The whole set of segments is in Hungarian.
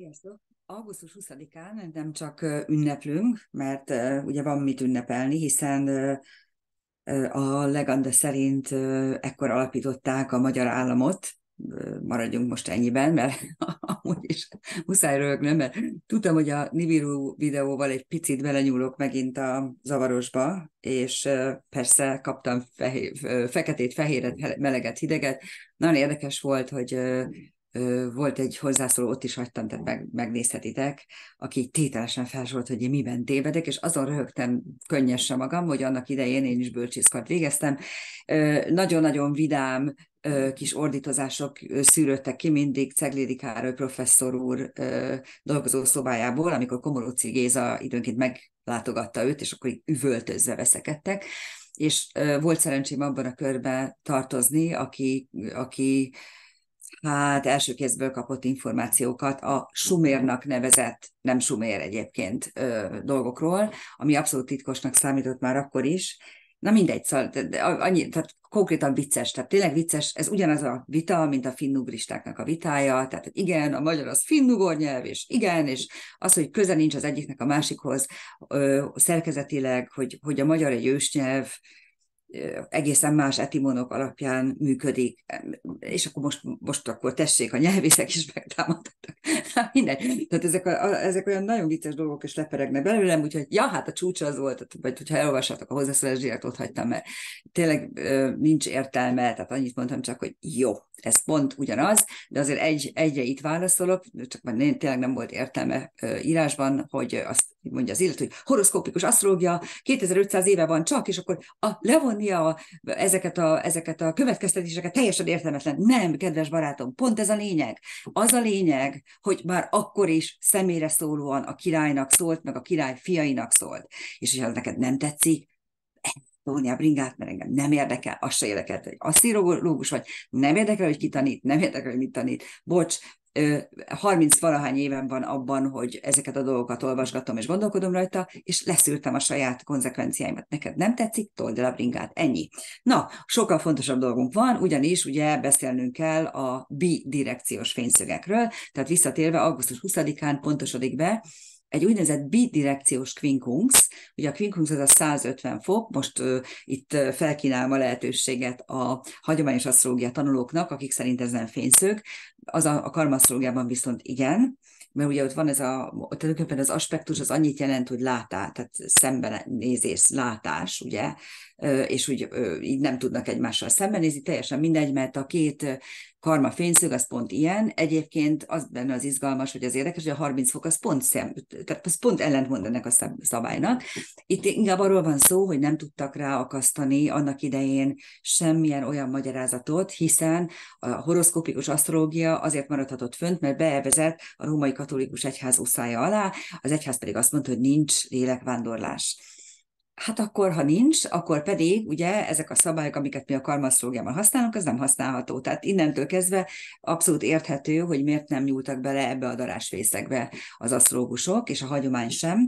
Sziasztok! Augusztus 20-án nem csak ünneplünk, mert ugye van mit ünnepelni, hiszen a legenda szerint ekkor alapították a magyar államot, maradjunk most ennyiben, mert amúgy is muszáj rögnöm, mert tudtam, hogy a Nibiru videóval egy picit belenyúlok megint a zavarosba, és persze kaptam fehér, feketét, fehéret, meleget, hideget. Nagyon érdekes volt, hogy volt egy hozzászóló, ott is hagytam, tehát meg, megnézhetitek, aki tételesen felsorolt, hogy én miben tévedek, és azon röhögtem könnyesen magam, hogy annak idején én is bölcsészkart végeztem. Nagyon-nagyon vidám kis ordítozások szűrődtek ki mindig Ceglédi Károly professzor úr dolgozó szobájából, amikor Komoróci Géza időnként meglátogatta őt, és akkor üvöltözve veszekedtek és volt szerencsém abban a körben tartozni, aki, aki hát első kézből kapott információkat a sumérnak nevezett, nem sumér egyébként ö, dolgokról, ami abszolút titkosnak számított már akkor is. Na mindegy, szóval, annyi, tehát konkrétan vicces, tehát tényleg vicces, ez ugyanaz a vita, mint a finnugristáknak a vitája, tehát hogy igen, a magyar az finnugor nyelv, és igen, és az, hogy köze nincs az egyiknek a másikhoz ö, szerkezetileg, hogy, hogy a magyar egy ősnyelv, egészen más etimonok alapján működik, és akkor most, most akkor tessék, a nyelvészek is megtámadtak. Hát mindegy. Tehát ezek, a, a, ezek olyan nagyon vicces dolgok, és leperegnek belőlem, úgyhogy ja, hát a csúcsa az volt, vagy hogyha elolvassátok a hozzászólás ott hagytam, mert tényleg nincs értelme, tehát annyit mondtam csak, hogy jó, ez pont ugyanaz, de azért egy, egyre itt válaszolok, csak már tényleg nem volt értelme írásban, hogy azt mondja az illető, hogy horoszkópikus asztrológia 2500 éve van csak, és akkor a, levonni a, ezeket, a, ezeket a következtetéseket teljesen értelmetlen. Nem, kedves barátom, pont ez a lényeg. Az a lényeg, hogy már akkor is személyre szólóan a királynak szólt, meg a király fiainak szólt. És hogyha neked nem tetszik, tolni a bringát, mert engem nem érdekel, azt se érdekel, hogy asszirológus vagy, nem érdekel, hogy ki tanít, nem érdekel, hogy mit tanít. Bocs, 30 valahány éven van abban, hogy ezeket a dolgokat olvasgatom és gondolkodom rajta, és leszültem a saját konzekvenciáimat. Neked nem tetszik, told el a bringát, ennyi. Na, sokkal fontosabb dolgunk van, ugyanis ugye beszélnünk kell a bidirekciós fényszögekről, tehát visszatérve augusztus 20-án pontosodik be, egy úgynevezett bidirekciós Quincunx, ugye a Quincunx az a 150 fok, most uh, itt felkínálom a lehetőséget a hagyományos asztrológia tanulóknak, akik szerint ez nem fényszög, az a, a karmasztrológiában viszont igen, mert ugye ott van ez a, tulajdonképpen az aspektus az annyit jelent, hogy látás, tehát szembenézés, látás, ugye, és úgy így nem tudnak egymással szembenézni, teljesen mindegy, mert a két karma fényszög, az pont ilyen. Egyébként az benne az izgalmas, hogy az érdekes, hogy a 30 fok az pont szem, tehát az pont ellentmond ennek a szabálynak. Itt inkább arról van szó, hogy nem tudtak ráakasztani annak idején semmilyen olyan magyarázatot, hiszen a horoszkopikus asztrológia azért maradhatott fönt, mert bevezet a római katolikus egyház uszája alá, az egyház pedig azt mondta, hogy nincs lélekvándorlás. Hát akkor, ha nincs, akkor pedig ugye ezek a szabályok, amiket mi a karmaszológiában használunk, az nem használható. Tehát innentől kezdve abszolút érthető, hogy miért nem nyúltak bele ebbe a darásfészekbe az asztrológusok, és a hagyomány sem.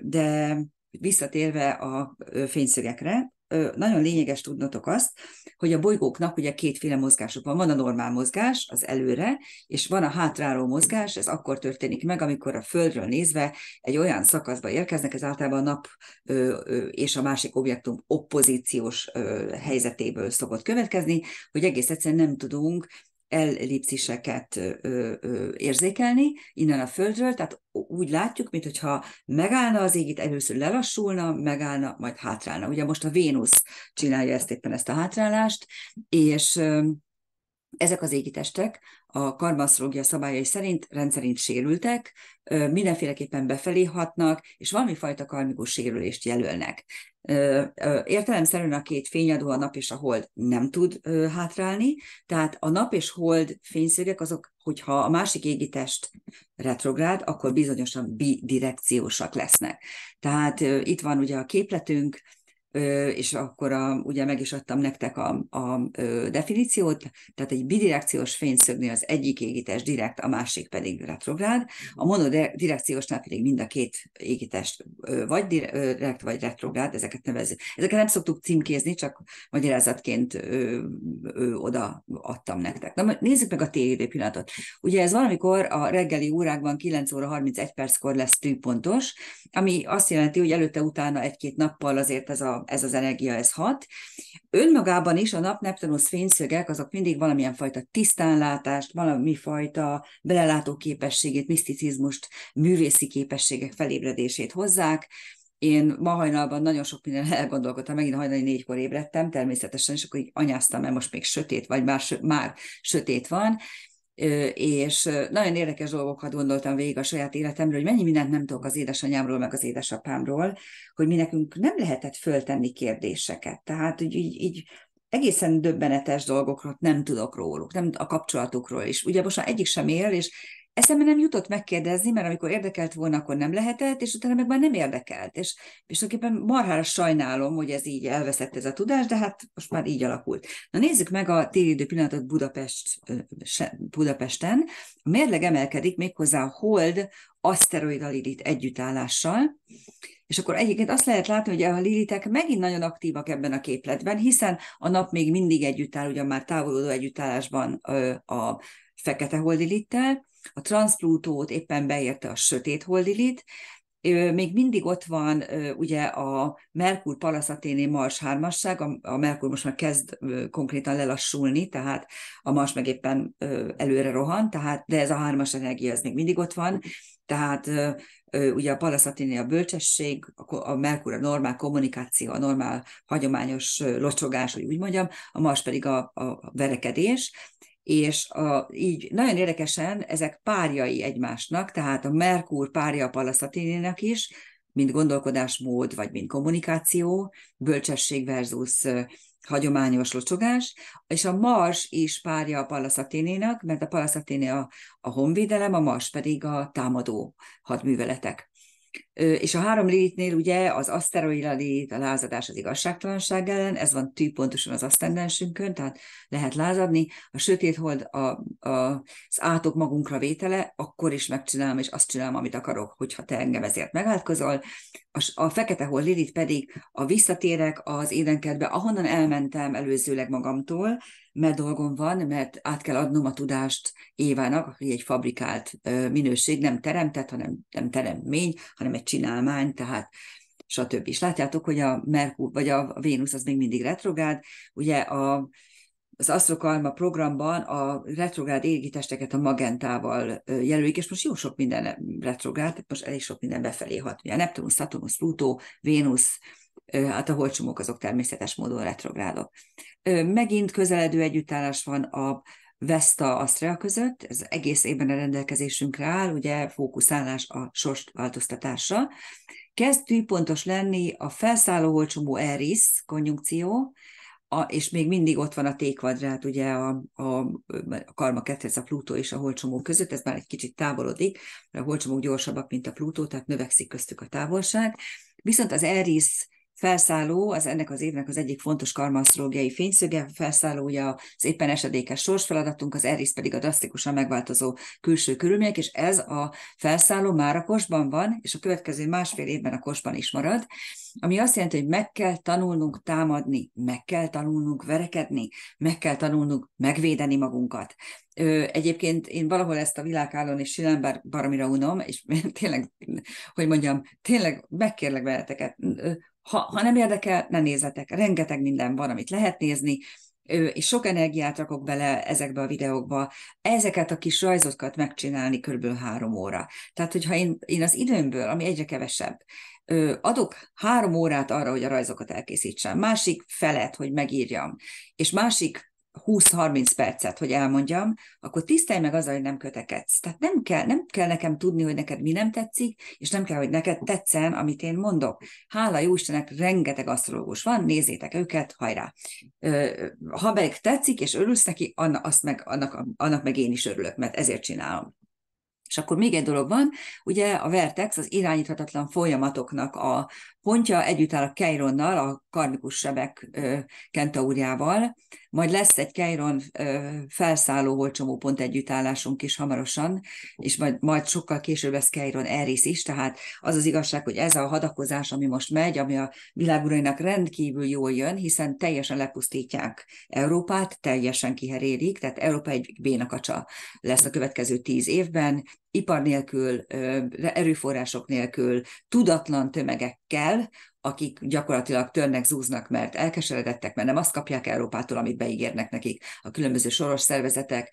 De visszatérve a fényszögekre, nagyon lényeges tudnotok azt, hogy a bolygóknak ugye kétféle mozgásuk van. Van a normál mozgás, az előre, és van a hátráló mozgás, ez akkor történik meg, amikor a Földről nézve egy olyan szakaszba érkeznek, ez általában a nap és a másik objektum oppozíciós helyzetéből szokott következni, hogy egész egyszerűen nem tudunk ellipsziseket érzékelni innen a Földről, tehát úgy látjuk, mintha megállna az ég, itt először lelassulna, megállna, majd hátrálna. Ugye most a Vénusz csinálja ezt éppen ezt a hátrálást, és ezek az égitestek a karmaszrogja szabályai szerint rendszerint sérültek, mindenféleképpen befelé hatnak, és valami fajta karmikus sérülést jelölnek. Értelemszerűen a két fényadó, a nap és a hold nem tud hátrálni, tehát a nap és hold fényszögek azok, hogyha a másik égitest retrográd, akkor bizonyosan bidirekciósak lesznek. Tehát itt van ugye a képletünk, és akkor a, ugye meg is adtam nektek a, a definíciót, tehát egy bidirekciós fényszögnél az egyik égítés direkt, a másik pedig retrográd, a mhm. monodirekciósnál pedig mind a két égítés vagy direkt, vagy retrográd, ezeket nevezzük. Ezeket nem szoktuk címkézni, csak magyarázatként ö, ö, oda adtam nektek. Na, nézzük meg a téridő pillanatot. Ugye ez valamikor a reggeli órákban 9 óra 31 perckor lesz tűpontos, ami azt jelenti, hogy előtte-utána egy-két nappal azért ez a ez az energia, ez hat. Önmagában is a nap-neptunusz fényszögek, azok mindig valamilyen fajta tisztánlátást, valami fajta belelátó képességét, miszticizmust, művészi képességek felébredését hozzák, én ma hajnalban nagyon sok minden elgondolkodtam, megint hajnali négykor ébredtem természetesen, és akkor így anyáztam, mert most még sötét, vagy már, már sötét van, és nagyon érdekes dolgokat gondoltam végig a saját életemről, hogy mennyi mindent nem tudok az édesanyámról, meg az édesapámról, hogy mi nekünk nem lehetett föltenni kérdéseket. Tehát így, így, így egészen döbbenetes dolgokról nem tudok róluk, nem a kapcsolatukról is. Ugye most már egyik sem él, és eszembe nem jutott megkérdezni, mert amikor érdekelt volna, akkor nem lehetett, és utána meg már nem érdekelt. És, és tulajdonképpen marhára sajnálom, hogy ez így elveszett ez a tudás, de hát most már így alakult. Na nézzük meg a téridő pillanatot Budapest, Budapesten. A mérleg emelkedik méghozzá a hold aszteroida lilit együttállással, és akkor egyébként azt lehet látni, hogy a lilitek megint nagyon aktívak ebben a képletben, hiszen a nap még mindig együtt áll, ugyan már távolodó együttállásban a fekete holdilittel, a transzplutót éppen beérte a sötét holdilit, még mindig ott van ugye a Merkur palaszaténé Mars hármasság, a Merkur most már kezd konkrétan lelassulni, tehát a Mars meg éppen előre rohan, tehát, de ez a hármas energia, ez még mindig ott van, tehát ugye a palaszaténé a bölcsesség, a Merkur a normál kommunikáció, a normál hagyományos locsogás, hogy úgy mondjam, a Mars pedig a, a verekedés, és a, így nagyon érdekesen ezek párjai egymásnak, tehát a Merkur párja a palaszaténének is, mint gondolkodásmód, vagy mint kommunikáció, bölcsesség versus hagyományos locsogás, és a Mars is párja a palaszaténének, mert a palaszaténé a, a honvédelem, a Mars pedig a támadó hadműveletek. És a három lilitnél ugye az aszteroida lilit, a lázadás az igazságtalanság ellen, ez van tű pontosan az asztendensünkön, tehát lehet lázadni. A sötét hold a, a, az átok magunkra vétele, akkor is megcsinálom, és azt csinálom, amit akarok, hogyha te engem ezért megátkozol. A, a fekete hold lilit pedig a visszatérek az édenkedbe, ahonnan elmentem előzőleg magamtól, mert dolgom van, mert át kell adnom a tudást Évának, aki egy fabrikált minőség, nem teremtett, hanem nem teremmény, hanem egy csinálmány, tehát stb. És látjátok, hogy a Merkur, vagy a Vénusz az még mindig retrográd, ugye a, az Asztrokarma programban a retrográd égitesteket a magentával jelölik, és most jó sok minden retrográd, tehát most elég sok minden befelé hat. Ugye Neptunus, Saturnus, Pluto, Vénusz, hát a holcsomók azok természetes módon retrográdok. Megint közeledő együttállás van a Vesta Asztrea között, ez egész évben a rendelkezésünkre áll, ugye fókuszálás a sors változtatása. Kezd tűpontos lenni a felszálló felszállóholcsomó ERIS konjunkció, a, és még mindig ott van a T-kvadrát, ugye a, a, a karma 2, a Plutó és a holcsomó között, ez már egy kicsit távolodik, mert a holcsomók gyorsabbak, mint a Plutó, tehát növekszik köztük a távolság. Viszont az ERIS felszálló, az ennek az évnek az egyik fontos karmasztrológiai fényszöge, felszállója az éppen esedékes sorsfeladatunk, az Eris pedig a drasztikusan megváltozó külső körülmények, és ez a felszálló már a kosban van, és a következő másfél évben a kosban is marad, ami azt jelenti, hogy meg kell tanulnunk támadni, meg kell tanulnunk verekedni, meg kell tanulnunk megvédeni magunkat. Ö, egyébként én valahol ezt a világállon is csinálom, bár baromira unom, és tényleg, hogy mondjam, tényleg megkérlek veleteket, ha, ha nem érdekel, ne nézzetek. Rengeteg minden van, amit lehet nézni, és sok energiát rakok bele ezekbe a videókba, ezeket a kis rajzokat megcsinálni körülbelül három óra. Tehát, hogyha én, én az időmből, ami egyre kevesebb, adok három órát arra, hogy a rajzokat elkészítsem, másik felet, hogy megírjam, és másik 20-30 percet, hogy elmondjam, akkor tisztelj meg azzal, hogy nem kötekedsz. Tehát nem kell, nem kell nekem tudni, hogy neked mi nem tetszik, és nem kell, hogy neked tetszen, amit én mondok. Hála jó Istennek, rengeteg asztrológus van, nézzétek őket, hajrá! Ha meg tetszik, és örülsz neki, annak, azt meg, annak, annak meg én is örülök, mert ezért csinálom. És akkor még egy dolog van, ugye a vertex az irányíthatatlan folyamatoknak a, Pontja együtt áll a Keironnal, a karmikus sebek kentaúrjával, majd lesz egy Keiron felszálló holcsomó pont együttállásunk is hamarosan, és majd, majd sokkal később lesz Keiron Eris is, tehát az az igazság, hogy ez a hadakozás, ami most megy, ami a világurainak rendkívül jól jön, hiszen teljesen lepusztítják Európát, teljesen kiherélik, tehát Európa egy bénakacsa lesz a következő tíz évben, ipar nélkül, erőforrások nélkül, tudatlan tömegekkel, akik gyakorlatilag törnek, zúznak, mert elkeseredettek, mert nem azt kapják Európától, amit beígérnek nekik a különböző soros szervezetek,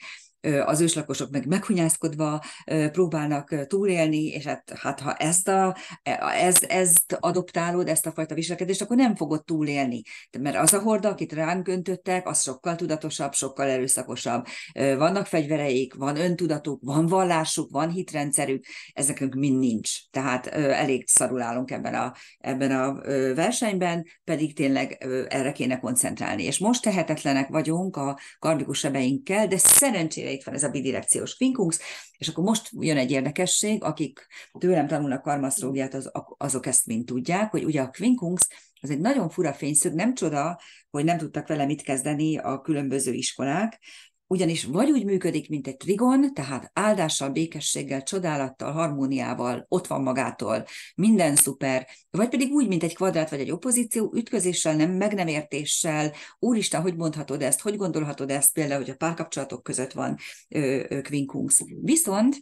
az őslakosok meg meghunyászkodva próbálnak túlélni, és hát, hát ha ezt, e, a, ez, ezt adoptálod, ezt a fajta viselkedést, akkor nem fogod túlélni. Mert az a horda, akit ránk öntöttek, az sokkal tudatosabb, sokkal erőszakosabb. Vannak fegyvereik, van öntudatuk, van vallásuk, van hitrendszerük, ezekünk mind nincs. Tehát elég állunk ebben a, ebben a versenyben, pedig tényleg erre kéne koncentrálni. És most tehetetlenek vagyunk a karmikus sebeinkkel, de szerencsére itt van ez a bidirekciós twinkungsz, és akkor most jön egy érdekesség, akik tőlem tanulnak karmasztrógiát, az, azok ezt mind tudják, hogy ugye a twinkungsz az egy nagyon fura fényszög, nem csoda, hogy nem tudtak vele mit kezdeni a különböző iskolák, ugyanis vagy úgy működik, mint egy trigon, tehát áldással, békességgel, csodálattal, harmóniával, ott van magától, minden szuper, vagy pedig úgy, mint egy kvadrát vagy egy opozíció, ütközéssel, nem meg nem értéssel, úristen, hogy mondhatod ezt, hogy gondolhatod ezt, például, hogy a párkapcsolatok között van ö, ö, Viszont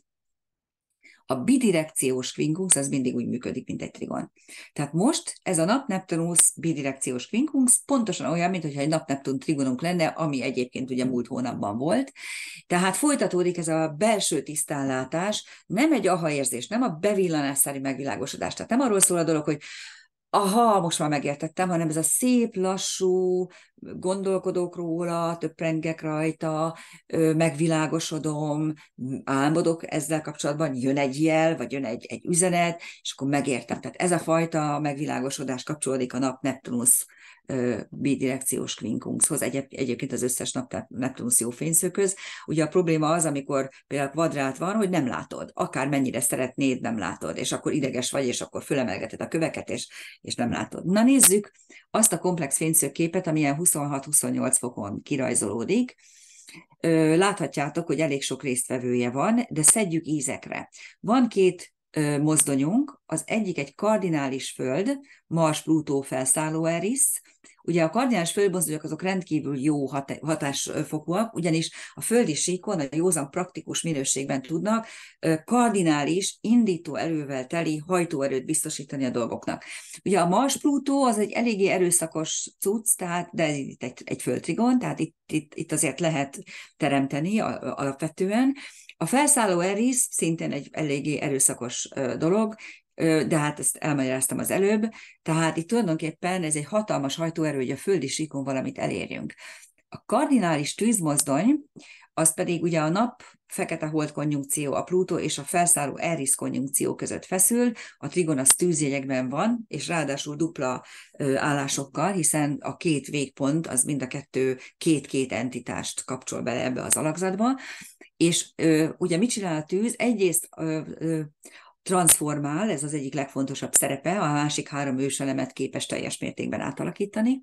a bidirekciós kvinkungs az mindig úgy működik, mint egy trigon. Tehát most ez a nap-neptunusz bidirekciós kvinkungs pontosan olyan, mint hogyha egy nap-neptun trigonunk lenne, ami egyébként ugye múlt hónapban volt. Tehát folytatódik ez a belső tisztánlátás, nem egy aha érzés, nem a bevillanásszerű megvilágosodás. Tehát nem arról szól a dolog, hogy aha, most már megértettem, hanem ez a szép, lassú, gondolkodok róla, töprengek rajta, megvilágosodom, álmodok ezzel kapcsolatban, jön egy jel, vagy jön egy, egy üzenet, és akkor megértem. Tehát ez a fajta megvilágosodás kapcsolódik a nap Neptunusz bidirekciós kvinkunkhoz, Egy, egyébként az összes Neptunusz jó fényszököz. Ugye a probléma az, amikor például kvadrát van, hogy nem látod, akár mennyire szeretnéd, nem látod, és akkor ideges vagy, és akkor fölemelgeted a köveket, és, és nem látod. Na nézzük azt a komplex ami ilyen 26-28 fokon kirajzolódik, Láthatjátok, hogy elég sok résztvevője van, de szedjük ízekre. Van két mozdonyunk, az egyik egy kardinális föld, Mars, Plutó, felszálló Eris. Ugye a kardinális földmozdonyok azok rendkívül jó hat- hatásfokúak, ugyanis a földi síkon a józan praktikus minőségben tudnak kardinális, indító erővel teli hajtóerőt biztosítani a dolgoknak. Ugye a Mars Plutó az egy eléggé erőszakos cucc, tehát, de itt egy, egy földtrigon, tehát itt, itt, itt azért lehet teremteni alapvetően, a felszálló erisz szintén egy eléggé erőszakos dolog, de hát ezt elmagyaráztam az előbb, tehát itt tulajdonképpen ez egy hatalmas hajtóerő, hogy a földi síkon valamit elérjünk. A kardinális tűzmozdony, az pedig ugye a nap fekete hold konjunkció, a Plutó és a felszálló Eris konjunkció között feszül, a Trigon az tűzjegyekben van, és ráadásul dupla ö, állásokkal, hiszen a két végpont az mind a kettő két-két entitást kapcsol bele ebbe az alakzatba, és ö, ugye mit csinál a tűz? Egyrészt ö, ö, transformál, ez az egyik legfontosabb szerepe, a másik három őselemet képes teljes mértékben átalakítani,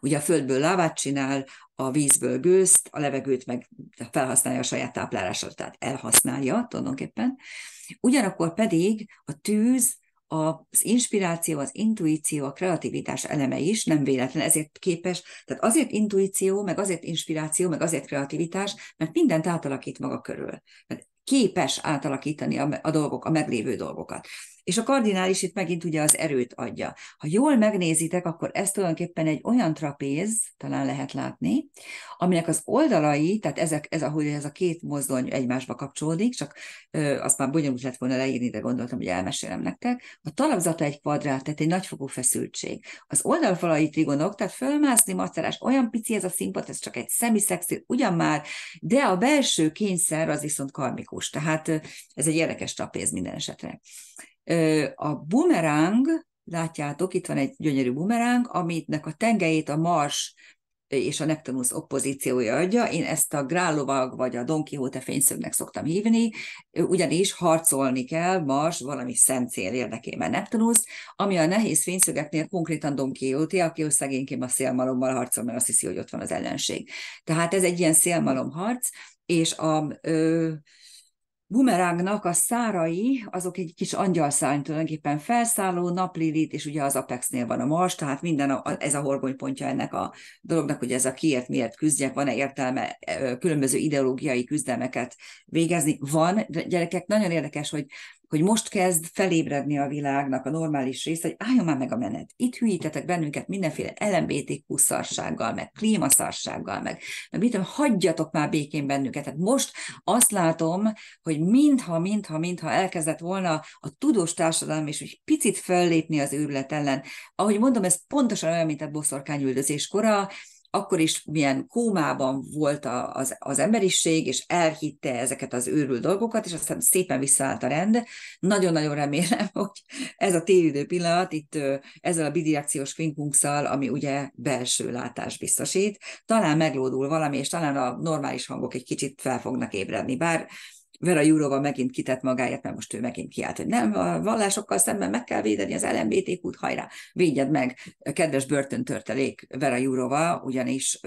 Ugye a földből lávát csinál, a vízből gőzt, a levegőt meg felhasználja a saját táplálásra, tehát elhasználja tulajdonképpen. Ugyanakkor pedig a tűz, az inspiráció, az intuíció, a kreativitás eleme is nem véletlen, ezért képes, tehát azért intuíció, meg azért inspiráció, meg azért kreativitás, mert mindent átalakít maga körül. Mert képes átalakítani a, a dolgok, a meglévő dolgokat. És a kardinális itt megint ugye az erőt adja. Ha jól megnézitek, akkor ez tulajdonképpen egy olyan trapéz, talán lehet látni, aminek az oldalai, tehát ezek, ez, ahogy ez a két mozdony egymásba kapcsolódik, csak ö, azt már bonyolult lett volna leírni, de gondoltam, hogy elmesélem nektek. A talapzata egy kvadrát, tehát egy nagyfokú feszültség. Az oldalfalai trigonok, tehát fölmászni macerás, olyan pici ez a színpad, ez csak egy szemiszexi, ugyan már, de a belső kényszer az viszont karmikus. Tehát ez egy érdekes trapéz minden esetre. A bumerang, látjátok, itt van egy gyönyörű bumerang, aminek a tengelyét a Mars és a Neptunusz opozíciója adja. Én ezt a Grálovag vagy a Don Quixote fényszögnek szoktam hívni, ugyanis harcolni kell Mars valami szent cél érdekében Neptunusz, ami a nehéz fényszögeknél konkrétan Don Quixote, aki szegényként a szélmalommal harcol, mert azt hiszi, hogy ott van az ellenség. Tehát ez egy ilyen szélmalom harc, és a ö, bumerángnak a szárai, azok egy kis angyalszány tulajdonképpen felszálló, naplilit, és ugye az Apexnél van a mars, tehát minden a, ez a horgonypontja ennek a dolognak, hogy ez a kiért, miért küzdjek, van-e értelme különböző ideológiai küzdelmeket végezni. Van, gyerekek, nagyon érdekes, hogy hogy most kezd felébredni a világnak a normális rész, hogy álljon már meg a menet. Itt hülyítetek bennünket mindenféle LMBTQ szarsággal, meg klímaszarsággal, meg, meg mit tudom, hagyjatok már békén bennünket. Tehát most azt látom, hogy mintha, mintha, mintha elkezdett volna a tudós társadalom is egy picit föllépni az őrület ellen. Ahogy mondom, ez pontosan olyan, mint a boszorkányüldözés kora, akkor is milyen kómában volt a, az, az emberiség, és elhitte ezeket az őrült dolgokat, és aztán szépen visszaállt a rend. Nagyon-nagyon remélem, hogy ez a téridő pillanat itt ezzel a bidirekciós kvinkunkszal, ami ugye belső látás biztosít, talán meglódul valami, és talán a normális hangok egy kicsit fel fognak ébredni, bár Vera Jurova megint kitett magáért, mert most ő megint kiállt, hogy nem, a vallásokkal szemben meg kell védeni az LMBTQ-t, hajrá, védjed meg, kedves börtöntörtelék Vera Jurova, ugyanis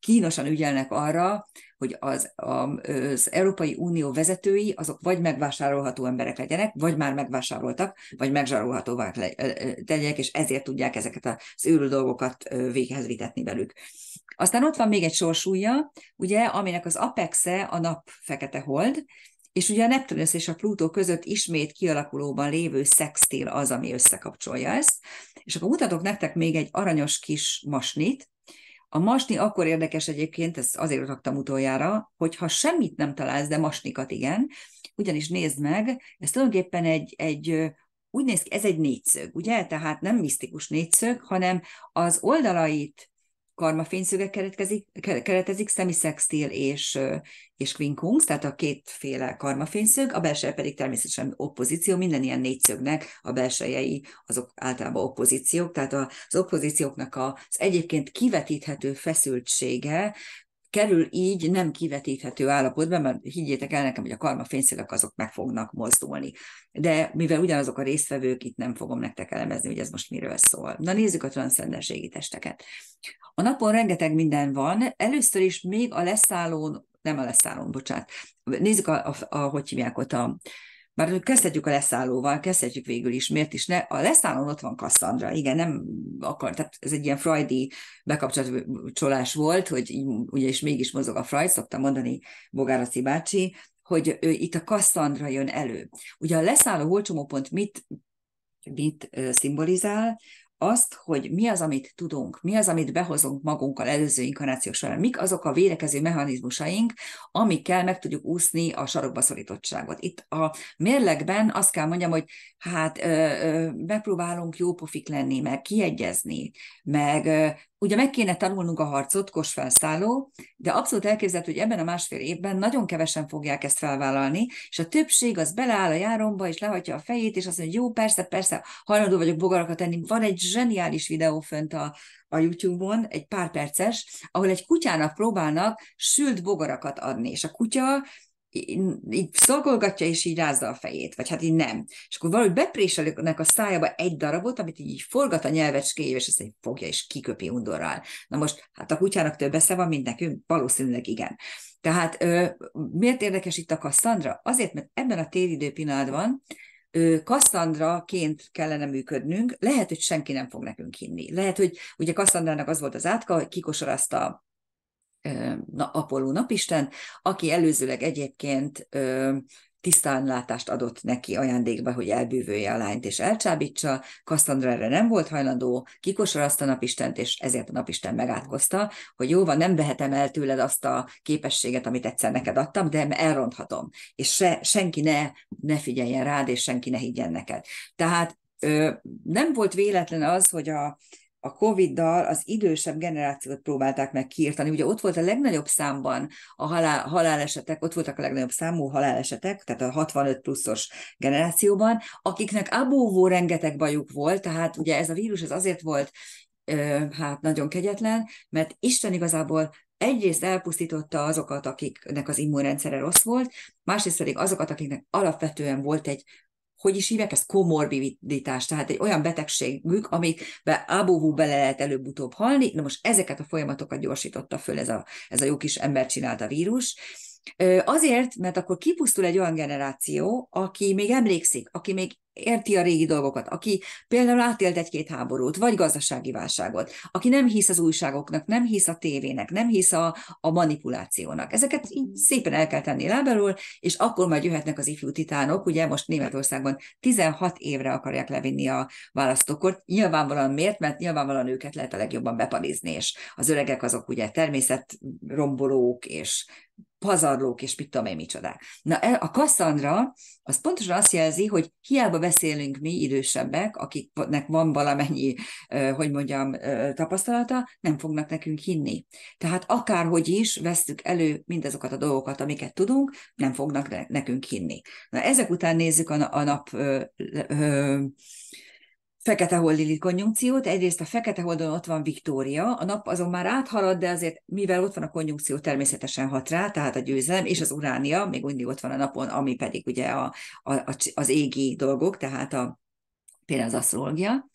kínosan ügyelnek arra, hogy az, az Európai Unió vezetői azok vagy megvásárolható emberek legyenek, vagy már megvásároltak, vagy megzsarolhatóvá legyenek, és ezért tudják ezeket az őrül dolgokat véghez vitetni velük. Aztán ott van még egy sorsúlya, ugye, aminek az apexe a nap fekete hold, és ugye a Neptunusz és a Plutó között ismét kialakulóban lévő szextil az, ami összekapcsolja ezt. És akkor mutatok nektek még egy aranyos kis masnit, a masni akkor érdekes egyébként, ezt azért raktam utoljára, hogy ha semmit nem találsz, de masnikat igen, ugyanis nézd meg, ez tulajdonképpen egy, egy úgy néz ki, ez egy négyszög, ugye? Tehát nem misztikus négyszög, hanem az oldalait karmafényszöge keretkezik, keretezik, szemiszextil és, és quinkungs, tehát a kétféle fényszög, a belseje pedig természetesen opozíció, minden ilyen négyszögnek a belsejei azok általában opozíciók, tehát az opozícióknak az egyébként kivetíthető feszültsége kerül így nem kivetíthető állapotba, mert higgyétek el nekem, hogy a karma fényszélek azok meg fognak mozdulni. De mivel ugyanazok a résztvevők, itt nem fogom nektek elemezni, hogy ez most miről szól. Na nézzük a transzcendenségi testeket. A napon rengeteg minden van, először is még a leszállón, nem a leszállón, bocsánat, nézzük, a, a, a hogy hívják ott a, már kezdhetjük a leszállóval, kezdhetjük végül is, miért is ne? A leszállón ott van Kassandra, igen, nem akar, tehát ez egy ilyen freudi bekapcsolás volt, hogy ugye is mégis mozog a Freud, szoktam mondani Bogáraci bácsi, hogy ő, itt a Kassandra jön elő. Ugye a leszálló holcsomópont mit mit szimbolizál, azt, hogy mi az, amit tudunk, mi az, amit behozunk magunkkal előző inkarnációk során, mik azok a védekező mechanizmusaink, amikkel meg tudjuk úszni a sarokba szorítottságot. Itt a mérlegben azt kell mondjam, hogy hát ö, ö, megpróbálunk jópofik lenni, meg kiegyezni, meg, ö, Ugye meg kéne tanulnunk a harcot, felszálló, de abszolút elképzelhető, hogy ebben a másfél évben nagyon kevesen fogják ezt felvállalni, és a többség az beleáll a járomba, és lehagyja a fejét, és azt mondja, hogy jó, persze, persze, hajlandó vagyok bogarakat tenni. Van egy zseniális videó fönt a, a YouTube-on, egy pár perces, ahol egy kutyának próbálnak sült bogarakat adni, és a kutya így szolgolgatja, és így rázza a fejét, vagy hát így nem. És akkor valahogy bepréselőnek a szájába egy darabot, amit így forgat a nyelvecskéjé, és ezt egy fogja, és kiköpi undorral. Na most, hát a kutyának több esze van, mint nekünk, valószínűleg igen. Tehát ö, miért érdekes itt a Kassandra? Azért, mert ebben a téridő pillanatban Kasszandraként kellene működnünk, lehet, hogy senki nem fog nekünk hinni. Lehet, hogy ugye Kasszandrának az volt az átka, hogy kikosorazta Na Apolló napisten, aki előzőleg egyébként tisztánlátást adott neki ajándékba, hogy elbűvölje a lányt és elcsábítsa. Kassandra erre nem volt hajlandó, azt a napistent, és ezért a napisten megátkozta, hogy jó van, nem vehetem el tőled azt a képességet, amit egyszer neked adtam, de elronthatom, és se, senki ne, ne figyeljen rád, és senki ne higgyen neked. Tehát ö, nem volt véletlen az, hogy a, a Covid-dal az idősebb generációt próbálták meg kiirtani. Ugye ott volt a legnagyobb számban a halál, halálesetek, ott voltak a legnagyobb számú halálesetek, tehát a 65 pluszos generációban, akiknek abóvó rengeteg bajuk volt, tehát ugye ez a vírus ez azért volt hát nagyon kegyetlen, mert Isten igazából egyrészt elpusztította azokat, akiknek az immunrendszere rossz volt, másrészt pedig azokat, akiknek alapvetően volt egy hogy is hívják ez komorbiditás, tehát egy olyan betegségük, amikbe ábóvú bele lehet előbb-utóbb halni. Na most ezeket a folyamatokat gyorsította föl ez a, ez a jó kis ember csinálta vírus. Azért, mert akkor kipusztul egy olyan generáció, aki még emlékszik, aki még érti a régi dolgokat, aki például átélt egy-két háborút, vagy gazdasági válságot, aki nem hisz az újságoknak, nem hisz a tévének, nem hisz a, a manipulációnak. Ezeket így mhm. szépen el kell tenni lábáról, és akkor majd jöhetnek az ifjú titánok, ugye most Németországban 16 évre akarják levinni a választókort, nyilvánvalóan miért, mert nyilvánvalóan őket lehet a legjobban bepalizni, és az öregek azok ugye természetrombolók, és pazarlók, és mit tudom én micsodák. Na, e, a Kassandra az pontosan azt jelzi, hogy hiába beszélünk mi, idősebbek, akiknek van valamennyi, hogy mondjam, tapasztalata, nem fognak nekünk hinni. Tehát akárhogy is vesszük elő mindazokat a dolgokat, amiket tudunk, nem fognak nekünk hinni. Na ezek után nézzük a, nap, a nap ö, ö, fekete hol konjunkciót. Egyrészt a fekete holdon ott van Viktória, a nap azon már áthalad, de azért mivel ott van a konjunkció, természetesen hat rá, tehát a győzelem, és az uránia még mindig ott van a napon, ami pedig ugye a, a, a, az égi dolgok, tehát a például az asztrológia,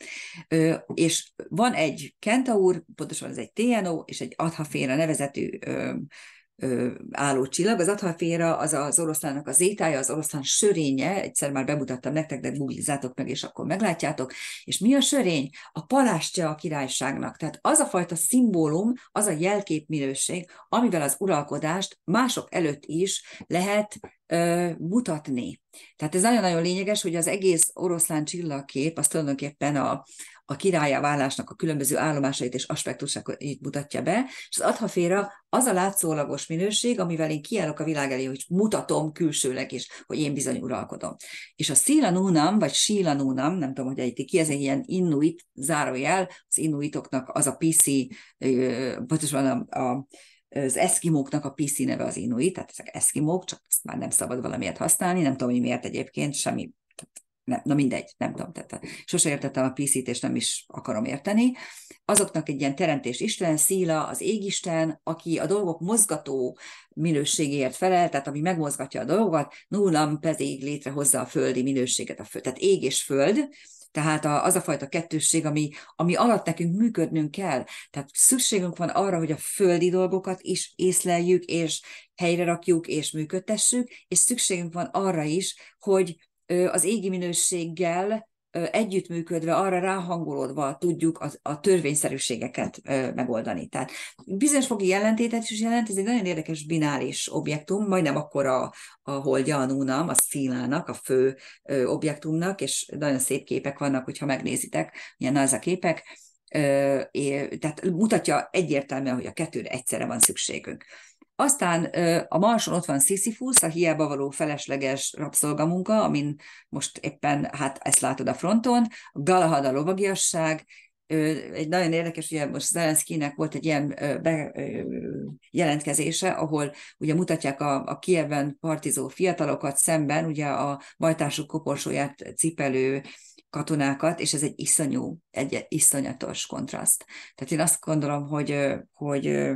és van egy kentaur, pontosan ez egy TNO, és egy adhaféra nevezetű álló csillag. Az athalféra az az oroszlánnak az étája, az oroszlán sörénye, egyszer már bemutattam nektek, de googlizátok meg, és akkor meglátjátok. És mi a sörény? A palástja a királyságnak. Tehát az a fajta szimbólum, az a jelképminőség, amivel az uralkodást mások előtt is lehet ö, mutatni. Tehát ez nagyon-nagyon lényeges, hogy az egész oroszlán csillagkép az tulajdonképpen a, a királya válásnak a különböző állomásait és aspektusait mutatja be, és az adhaféra az a látszólagos minőség, amivel én kiállok a világ elé, hogy mutatom külsőleg is, hogy én bizony uralkodom. És a szílanúnam, vagy sílanúnam, nem tudom, hogy ejti ki, ez egy ilyen inuit zárójel, az inuitoknak az a PC, pontosan a, a az eszkimóknak a PC neve az inuit, tehát ezek eszkimók, csak ezt már nem szabad valamiért használni, nem tudom, hogy miért egyébként, semmi nem, na mindegy, nem tudom, tehát sose értettem a PC-t, és nem is akarom érteni. Azoknak egy ilyen teremtés Isten, Szíla, az égisten, aki a dolgok mozgató minőségéért felel, tehát ami megmozgatja a dolgokat, nullam pedig létrehozza a földi minőséget, a föld, tehát ég és föld, tehát az a fajta kettősség, ami, ami alatt nekünk működnünk kell. Tehát szükségünk van arra, hogy a földi dolgokat is észleljük, és helyre rakjuk, és működtessük, és szükségünk van arra is, hogy az égi minőséggel együttműködve, arra ráhangolódva tudjuk a, a törvényszerűségeket ö, megoldani. Tehát bizonyos fogi jelentétet is jelent, ez egy nagyon érdekes bináris objektum, majdnem akkor a, a holdja a núnam, a szílának, a fő ö, objektumnak, és nagyon szép képek vannak, hogyha megnézitek, ilyen az a képek, ö, é, tehát mutatja egyértelműen, hogy a kettőre egyszerre van szükségünk. Aztán a Marson ott van Sisyphus, a hiába való felesleges rabszolgamunka, amin most éppen, hát ezt látod a fronton, Galahad a lovagiasság, egy nagyon érdekes, ugye most Zelenszkinek volt egy ilyen jelentkezése, ahol ugye mutatják a, a Kievben partizó fiatalokat szemben, ugye a bajtársuk koporsóját cipelő katonákat, és ez egy iszonyú, egy iszonyatos kontraszt. Tehát én azt gondolom, hogy, hogy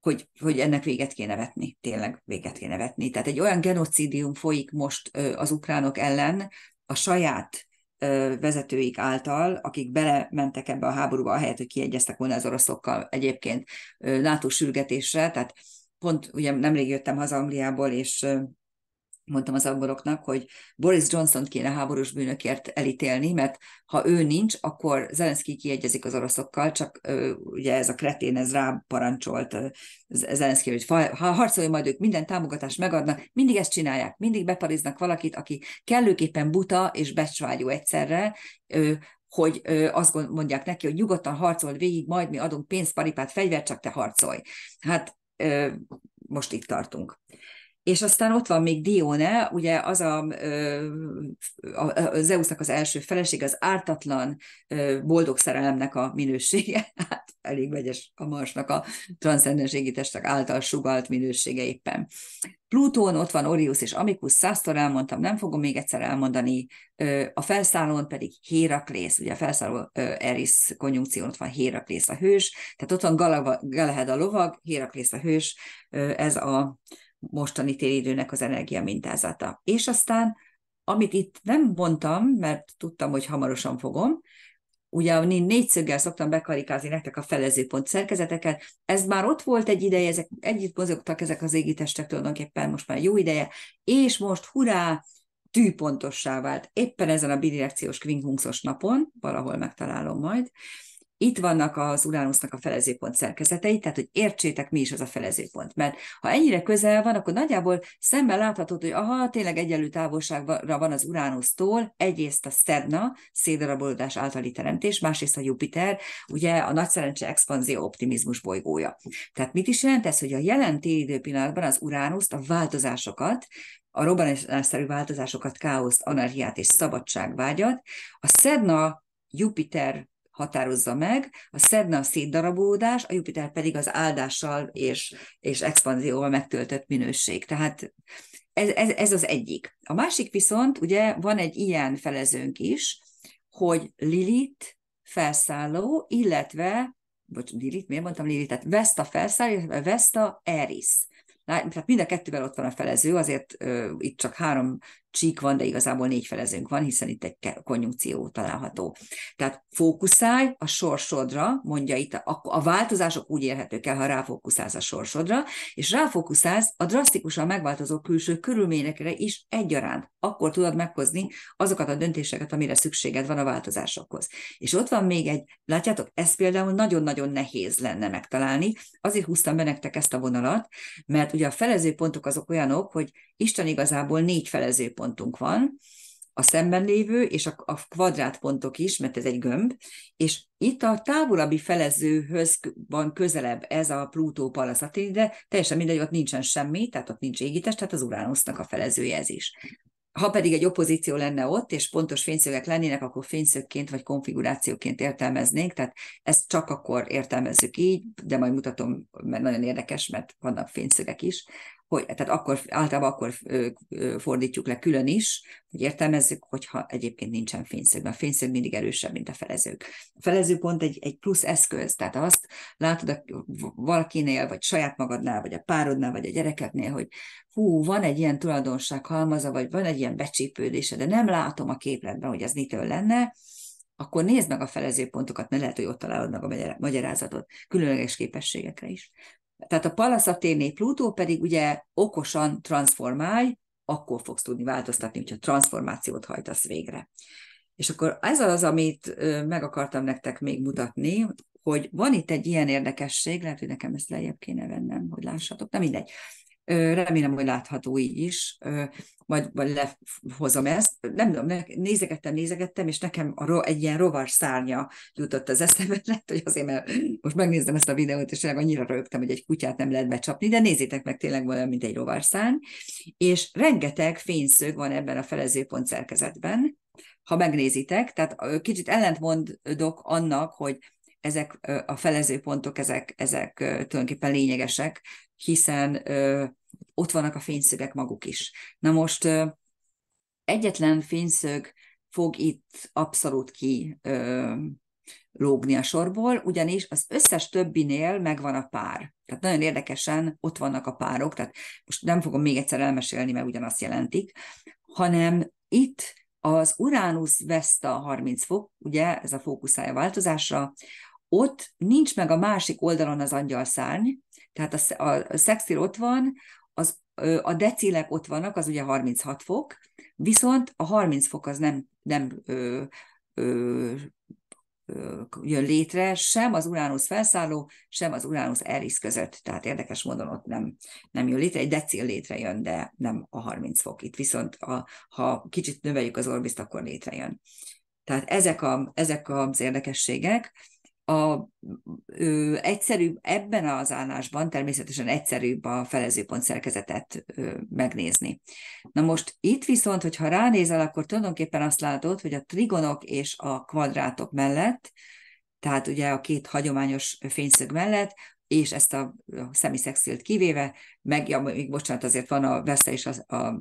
hogy, hogy ennek véget kéne vetni, tényleg véget kéne vetni. Tehát egy olyan genocidium folyik most az ukránok ellen a saját vezetőik által, akik belementek ebbe a háborúba, ahelyett, hogy kiegyeztek volna az oroszokkal egyébként NATO sürgetésre, tehát pont ugye nemrég jöttem haza Angliából, és mondtam az angoloknak, hogy Boris Johnson kéne háborús bűnökért elítélni, mert ha ő nincs, akkor Zelenszky kiegyezik az oroszokkal, csak ugye ez a kretén, ez rá parancsolt Zelenszky, hogy ha harcolj majd ők minden támogatást megadnak, mindig ezt csinálják, mindig bepariznak valakit, aki kellőképpen buta és becsvágyó egyszerre, hogy azt mondják neki, hogy nyugodtan harcol végig, majd mi adunk pénzt, paripát, fegyvert, csak te harcolj. Hát most itt tartunk. És aztán ott van még Dione, ugye az a, a, Zeusnak az első feleség, az ártatlan boldog szerelemnek a minősége, hát elég vegyes a Marsnak a transzcendens égitestek által sugalt minősége éppen. Plutón, ott van Orius és Amikus, százszor elmondtam, nem fogom még egyszer elmondani, a felszállón pedig Héraklész, ugye a felszálló Eris konjunkción ott van Héraklész a hős, tehát ott van Galahad a lovag, Héraklész a hős, ez a mostani téridőnek az energia mintázata. És aztán, amit itt nem mondtam, mert tudtam, hogy hamarosan fogom, ugye én négyszöggel szoktam bekarikázni nektek a felezőpont szerkezeteket, ez már ott volt egy ideje, ezek együtt mozogtak ezek az égitestek tulajdonképpen most már jó ideje, és most hurrá, tűpontossá vált. Éppen ezen a bidirekciós kvinghungszos napon, valahol megtalálom majd, itt vannak az Uránusznak a felezőpont szerkezetei, tehát hogy értsétek, mi is az a felezőpont. Mert ha ennyire közel van, akkor nagyjából szemmel látható, hogy aha, tényleg egyenlő távolságra van az Uránusztól, egyrészt a Szedna, szétdarabolódás általi teremtés, másrészt a Jupiter, ugye a nagy szerencse expanzió optimizmus bolygója. Tehát mit is jelent ez, hogy a jelen téli időpillanatban az Uránuszt, a változásokat, a robbanásszerű változásokat, káoszt, anarchiát és szabadságvágyat, a Szedna Jupiter határozza meg, a szedna a szétdarabódás, a Jupiter pedig az áldással és, és expanzióval megtöltött minőség. Tehát ez, ez, ez az egyik. A másik viszont, ugye van egy ilyen felezőnk is, hogy Lilit felszálló, illetve, bocs, Lilit, miért mondtam Lilit, tehát Vesta felszálló, illetve Vesta Eris. Tehát mind a kettővel ott van a felező, azért uh, itt csak három csík van, de igazából négy felezőnk van, hiszen itt egy konjunkció található. Tehát fókuszálj a sorsodra, mondja itt, a, a változások úgy érhetők el, ha ráfókuszálsz a sorsodra, és ráfókuszálsz a drasztikusan megváltozó külső körülményekre is egyaránt. Akkor tudod meghozni azokat a döntéseket, amire szükséged van a változásokhoz. És ott van még egy, látjátok, ez például nagyon-nagyon nehéz lenne megtalálni. Azért húztam be nektek ezt a vonalat, mert ugye a felező pontok azok olyanok, hogy Isten igazából négy felező. Pontunk van, a szemben lévő és a, a kvadrátpontok is, mert ez egy gömb, és itt a távolabbi felezőhöz van közelebb ez a Plutó palaszati, de teljesen mindegy, ott nincsen semmi, tehát ott nincs égítés, tehát az Uránusznak a felezője ez is. Ha pedig egy opozíció lenne ott, és pontos fényszögek lennének, akkor fényszögként vagy konfigurációként értelmeznénk, tehát ezt csak akkor értelmezzük így, de majd mutatom, mert nagyon érdekes, mert vannak fényszögek is, hogy, tehát akkor, általában akkor fordítjuk le külön is, hogy értelmezzük, hogyha egyébként nincsen fényszög, mert a fényszög mindig erősebb, mint a felezők. A felező pont egy, egy plusz eszköz, tehát azt látod a, valakinél, vagy saját magadnál, vagy a párodnál, vagy a gyerekednél, hogy hú, van egy ilyen tulajdonság halmaza, vagy van egy ilyen becsípődése, de nem látom a képletben, hogy ez mitől lenne, akkor nézd meg a felezőpontokat, mert lehet, hogy ott találod meg a magyarázatot, különleges képességekre is. Tehát a Pallas Athéné Plutó pedig ugye okosan transformálj, akkor fogsz tudni változtatni, hogyha transformációt hajtasz végre. És akkor ez az, amit meg akartam nektek még mutatni, hogy van itt egy ilyen érdekesség, lehet, hogy nekem ezt lejjebb kéne vennem, hogy lássatok, nem mindegy. Remélem, hogy látható így is, majd, majd lehozom ezt. Nem tudom, nézegettem, nézegettem, és nekem a ro- egy ilyen rovar szárnya jutott az eszembe, lehet, hogy azért, mert most megnéztem ezt a videót, és annyira rögtem, hogy egy kutyát nem lehet becsapni, de nézzétek meg tényleg valami, mint egy rovarszárny, és rengeteg fényszög van ebben a felezőpont szerkezetben, ha megnézitek, tehát kicsit ellentmondok annak, hogy ezek a felezőpontok, ezek, ezek tulajdonképpen lényegesek, hiszen ott vannak a fényszögek maguk is. Na most egyetlen fényszög fog itt abszolút ki ö, lógni a sorból, ugyanis az összes többinél megvan a pár. Tehát nagyon érdekesen ott vannak a párok, tehát most nem fogom még egyszer elmesélni, mert ugyanazt jelentik, hanem itt az Uranus Vesta 30 fok, ugye ez a fókuszája változásra, ott nincs meg a másik oldalon az angyalszárny, tehát a, a, a szexil ott van, az, a decilek ott vannak, az ugye 36 fok, viszont a 30 fok az nem, nem ö, ö, ö, jön létre sem az Uránusz felszálló, sem az Uránusz Eris között. Tehát érdekes módon ott nem, nem jön létre, egy decil létrejön, de nem a 30 fok. Itt viszont a, ha kicsit növeljük az orbiszt, akkor létrejön. Tehát ezek, a, ezek az érdekességek a, ö, egyszerűbb ebben az állásban természetesen egyszerűbb a felezőpont szerkezetet ö, megnézni. Na most itt viszont, hogyha ránézel, akkor tulajdonképpen azt látod, hogy a trigonok és a kvadrátok mellett, tehát ugye a két hagyományos fényszög mellett, és ezt a szemiszexilt kivéve, meg, ja, még bocsánat, azért van a vesze és a, a, a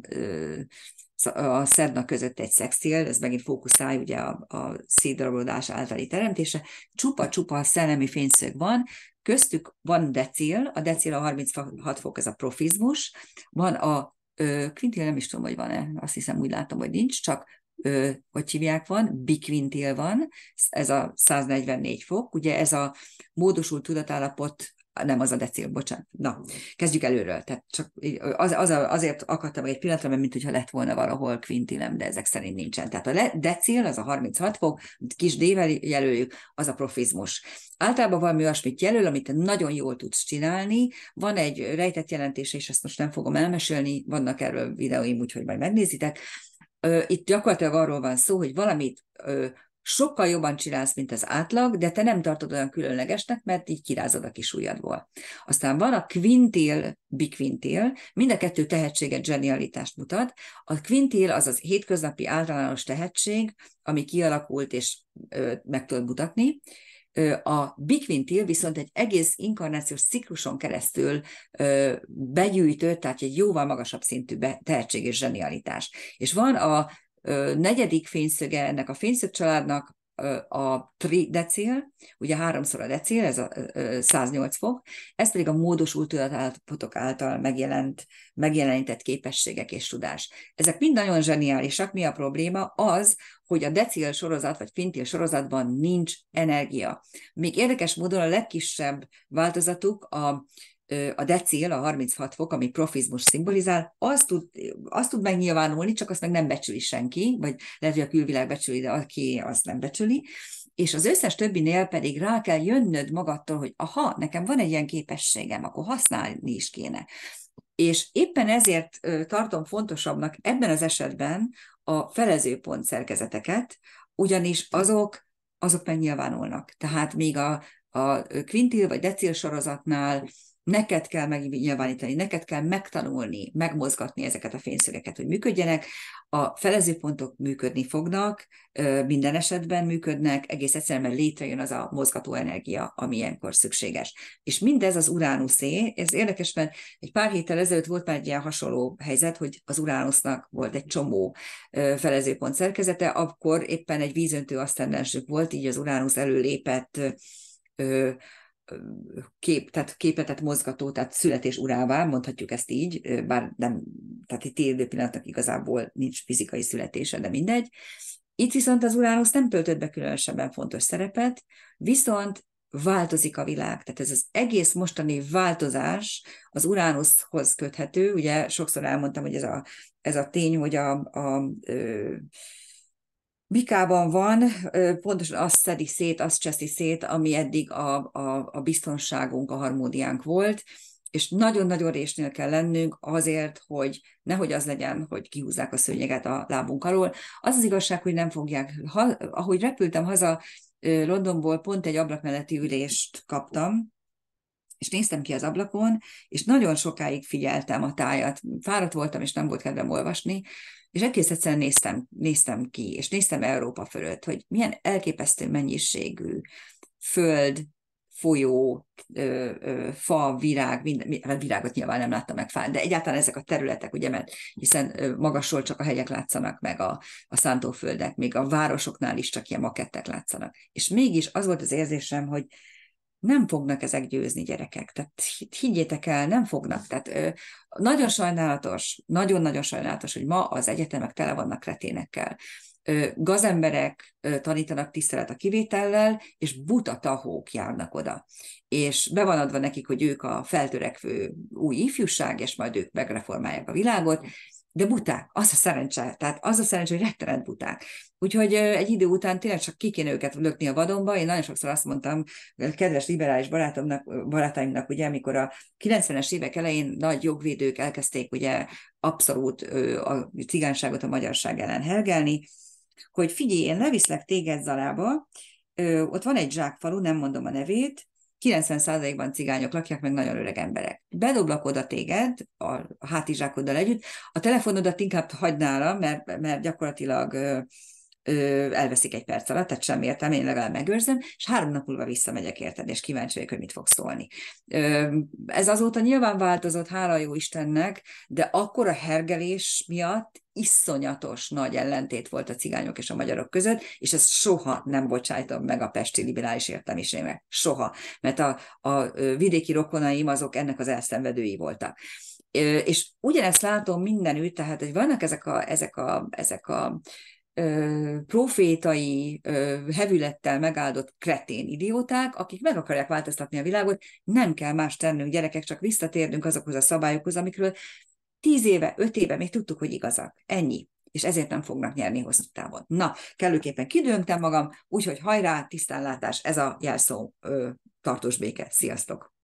a szedna között egy szextil, ez megint fókuszál ugye a, a szédarabolódás általi teremtése, csupa-csupa szellemi fényszög van, köztük van decil, a decil a 36 fok, ez a profizmus, van a kvintil, nem is tudom, hogy van-e, azt hiszem úgy látom, hogy nincs, csak ö, hogy hívják van, bikvintil van, ez a 144 fok, ugye ez a módosult tudatállapot nem az a decil, bocsánat. Na, kezdjük előről. Tehát csak az, az, azért akadtam egy pillanatra, mert mintha lett volna valahol kvintilem, de ezek szerint nincsen. Tehát a decil, az a 36 fok, kis dével jelöljük, az a profizmus. Általában valami olyasmit jelöl, amit nagyon jól tudsz csinálni. Van egy rejtett jelentése, és ezt most nem fogom elmesélni, vannak erről videóim, úgyhogy majd megnézitek. Itt gyakorlatilag arról van szó, hogy valamit sokkal jobban csinálsz, mint az átlag, de te nem tartod olyan különlegesnek, mert így kirázod a kis ujjadból. Aztán van a quintil, Quintil. mind a kettő tehetséget, genialitást mutat. A quintil az az hétköznapi általános tehetség, ami kialakult és ö, meg tudod mutatni, a bikvintil viszont egy egész inkarnációs cikluson keresztül begyűjtő, tehát egy jóval magasabb szintű és genialitás. És van a negyedik fényszöge ennek a fényszög családnak a decél, ugye háromszor a decél, ez a 108 fok, ez pedig a módosult tudatállapotok által megjelent, megjelenített képességek és tudás. Ezek mind nagyon zseniálisak, mi a probléma? Az, hogy a decél sorozat vagy fintil sorozatban nincs energia. Még érdekes módon a legkisebb változatuk a a decil, a 36 fok, ami profizmus szimbolizál, az tud, az tud megnyilvánulni, csak azt meg nem becsüli senki, vagy lehet, hogy a külvilág becsüli, de aki azt nem becsüli. És az összes többinél pedig rá kell jönnöd magadtól, hogy aha, nekem van egy ilyen képességem, akkor használni is kéne. És éppen ezért tartom fontosabbnak ebben az esetben a felezőpont szerkezeteket, ugyanis azok, azok megnyilvánulnak. Tehát még a, a kvintil vagy decil sorozatnál Neked kell megnyilvánítani, neked kell megtanulni, megmozgatni ezeket a fényszögeket, hogy működjenek. A felezőpontok működni fognak, minden esetben működnek, egész egyszerűen, mert létrejön az a mozgató energia, ami ilyenkor szükséges. És mindez az uránuszé, ez érdekes, mert egy pár héttel ezelőtt volt már egy ilyen hasonló helyzet, hogy az uránusznak volt egy csomó felezőpont szerkezete, akkor éppen egy vízöntő asztendensük volt, így az uránusz előlépett kép, tehát képetet mozgató, tehát születés urává, mondhatjuk ezt így, bár nem, tehát itt érdő pillanatnak igazából nincs fizikai születése, de mindegy. Itt viszont az Uránusz nem töltött be különösebben fontos szerepet, viszont változik a világ. Tehát ez az egész mostani változás az Uránuszhoz köthető. Ugye sokszor elmondtam, hogy ez a, ez a tény, hogy a, a a Bikában van, pontosan azt szedi szét, azt cseszi szét, ami eddig a, a, a biztonságunk, a harmódiánk volt, és nagyon-nagyon résnél kell lennünk azért, hogy nehogy az legyen, hogy kihúzzák a szőnyeget a lábunk alól. Az az igazság, hogy nem fogják. Ha, ahogy repültem haza Londonból, pont egy ablak melletti ülést kaptam, és néztem ki az ablakon, és nagyon sokáig figyeltem a tájat. Fáradt voltam, és nem volt kedvem olvasni, és egész egyszerűen néztem, néztem ki, és néztem Európa fölött, hogy milyen elképesztő mennyiségű föld, folyó, ö, ö, fa, virág, minden, hát virágot nyilván nem láttam meg fán, de egyáltalán ezek a területek, ugye, mert hiszen magasról csak a hegyek látszanak meg, a, a szántóföldek, még a városoknál is csak ilyen makettek látszanak. És mégis az volt az érzésem, hogy nem fognak ezek győzni gyerekek. Tehát higgyétek el, nem fognak. Tehát ö, nagyon sajnálatos, nagyon-nagyon sajnálatos, hogy ma az egyetemek tele vannak kreténekkel. Ö, gazemberek ö, tanítanak tisztelet a kivétellel, és buta tahók járnak oda. És be van adva nekik, hogy ők a feltörekvő új ifjúság, és majd ők megreformálják a világot, de buták, az a szerencse, tehát az a szerencse, hogy rettenet buták. Úgyhogy egy idő után tényleg csak ki kéne őket lökni a vadonba. Én nagyon sokszor azt mondtam kedves liberális barátomnak, barátaimnak, ugye, amikor a 90-es évek elején nagy jogvédők elkezdték ugye abszolút a cigányságot a magyarság ellen hergelni, hogy figyelj, én leviszlek téged Zalába, ott van egy zsákfalu, nem mondom a nevét, 90%-ban cigányok lakják, meg nagyon öreg emberek. Bedoblak oda téged, a hátizsákoddal együtt, a telefonodat inkább hagynála, mert, mert gyakorlatilag elveszik egy perc alatt, tehát semmi értelme, én legalább megőrzöm, és három nap múlva visszamegyek érted, és kíváncsi vagyok, hogy mit fog szólni. Ez azóta nyilván változott, hála jó Istennek, de akkor a hergelés miatt iszonyatos nagy ellentét volt a cigányok és a magyarok között, és ezt soha nem bocsájtom meg a pesti liberális értelmiségnek. Soha. Mert a, a vidéki rokonaim azok ennek az elszenvedői voltak. És ugyanezt látom mindenütt, tehát hogy vannak ezek a, ezek a, ezek a profétai hevülettel megáldott kretén idióták, akik meg akarják változtatni a világot, nem kell más tennünk, gyerekek, csak visszatérnünk azokhoz a szabályokhoz, amikről tíz éve, öt éve még tudtuk, hogy igazak. Ennyi. És ezért nem fognak nyerni hosszú távon. Na, kellőképpen kidőntem magam, úgyhogy hajrá, tisztánlátás, ez a jelszó, ö, tartós béke. Sziasztok!